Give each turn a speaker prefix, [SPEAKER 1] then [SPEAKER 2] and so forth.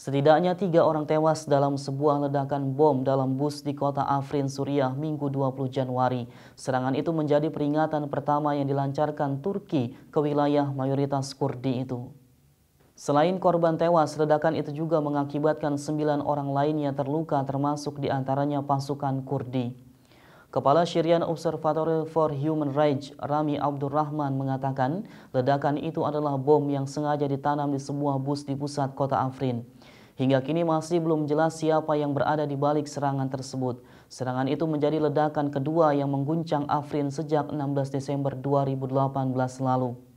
[SPEAKER 1] Setidaknya tiga orang tewas dalam sebuah ledakan bom dalam bus di kota Afrin, Suriah, Minggu 20 Januari. Serangan itu menjadi peringatan pertama yang dilancarkan Turki ke wilayah mayoritas Kurdi itu. Selain korban tewas, ledakan itu juga mengakibatkan sembilan orang lainnya terluka termasuk diantaranya pasukan Kurdi. Kepala Syrian Observatory for Human Rights, Rami Abdurrahman, mengatakan ledakan itu adalah bom yang sengaja ditanam di sebuah bus di pusat kota Afrin. Hingga kini masih belum jelas siapa yang berada di balik serangan tersebut. Serangan itu menjadi ledakan kedua yang mengguncang Afrin sejak 16 Desember 2018 lalu.